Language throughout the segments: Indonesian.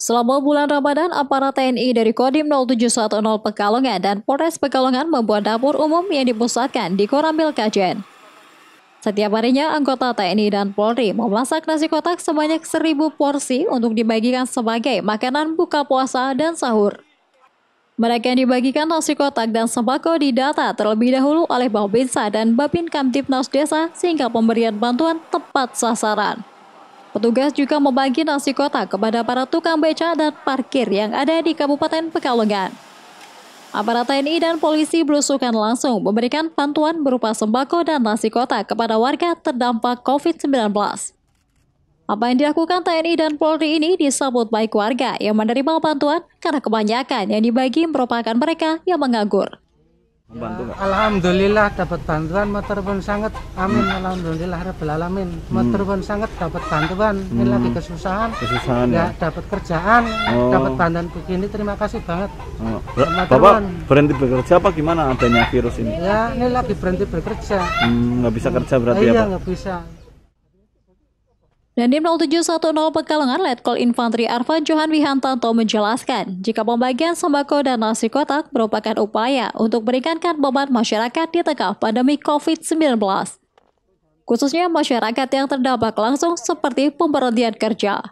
Selama bulan Ramadan, aparat TNI dari Kodim 0710 Pekalongan dan Polres Pekalongan membuat dapur umum yang dipusatkan di Koramil Kajen. Setiap harinya, anggota TNI dan Polri memasak nasi kotak sebanyak seribu porsi untuk dibagikan sebagai makanan buka puasa dan sahur. Mereka yang dibagikan nasi kotak dan sembako didata terlebih dahulu oleh Bapinsa dan Bapin Kamtipnas Desa sehingga pemberian bantuan tepat sasaran. Petugas juga membagi nasi kotak kepada para tukang beca dan parkir yang ada di Kabupaten Pekalongan. Aparat TNI dan polisi berusukan langsung memberikan bantuan berupa sembako dan nasi kotak kepada warga terdampak COVID-19. Apa yang dilakukan TNI dan Polri ini disambut baik warga yang menerima bantuan karena kebanyakan yang dibagi merupakan mereka yang menganggur. Membantu ya, Alhamdulillah dapat bantuan motor pun sangat. Amin. Hmm. Alhamdulillah rabbil alamin. Motor hmm. pun sangat dapat bantuan. Hmm. Ini lagi kesusahan. Kesusahan ya. dapat kerjaan, oh. dapat bantuan begini terima kasih banget. Oh. Bapak berhenti bekerja apa gimana adanya virus ini? Ya, ini lagi berhenti bekerja. Hmm, nggak hmm, bisa kerja berarti eh, ya, Iya, nggak bisa di 0710 Pekalongan Letkol Infanteri Arfan Johan Wihantanto menjelaskan, jika pembagian sembako dan nasi kotak merupakan upaya untuk meringankan beban masyarakat di tengah pandemi COVID-19. Khususnya masyarakat yang terdampak langsung seperti pemberhentian kerja.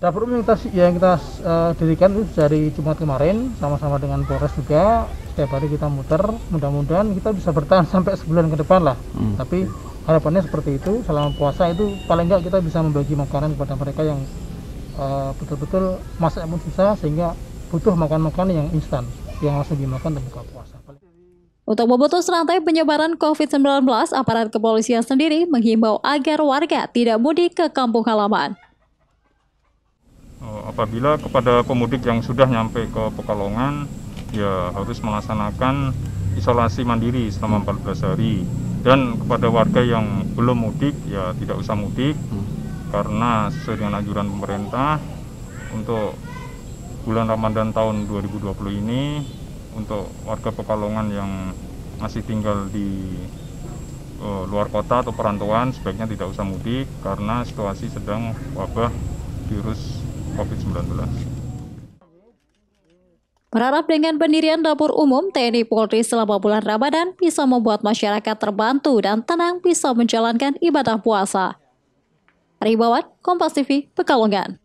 Dapur yang kita, yang kita uh, dirikan itu dari Jumat kemarin, sama-sama dengan Polres juga. Setiap hari kita muter, mudah-mudahan kita bisa bertahan sampai sebulan ke depan lah. Hmm. Tapi harapannya seperti itu selama puasa itu paling nggak kita bisa membagi makanan kepada mereka yang eh, betul-betul uh, masak pun susah sehingga butuh makan makan yang instan yang langsung dimakan dan buka puasa. Untuk memutus rantai penyebaran COVID-19, aparat kepolisian sendiri menghimbau agar warga tidak mudik ke kampung halaman. Eh, apabila kepada pemudik yang sudah nyampe ke Pekalongan, ya harus melaksanakan isolasi mandiri selama 14 hari dan kepada warga yang belum mudik ya tidak usah mudik hmm. karena sesuai dengan anjuran pemerintah untuk bulan Ramadan tahun 2020 ini untuk warga Pekalongan yang masih tinggal di uh, luar kota atau perantauan sebaiknya tidak usah mudik karena situasi sedang wabah virus COVID-19. Berharap dengan pendirian dapur umum TNI Polri selama bulan Ramadan bisa membuat masyarakat terbantu dan tenang bisa menjalankan ibadah puasa. Ribawan, Kompas TV, Pekalongan.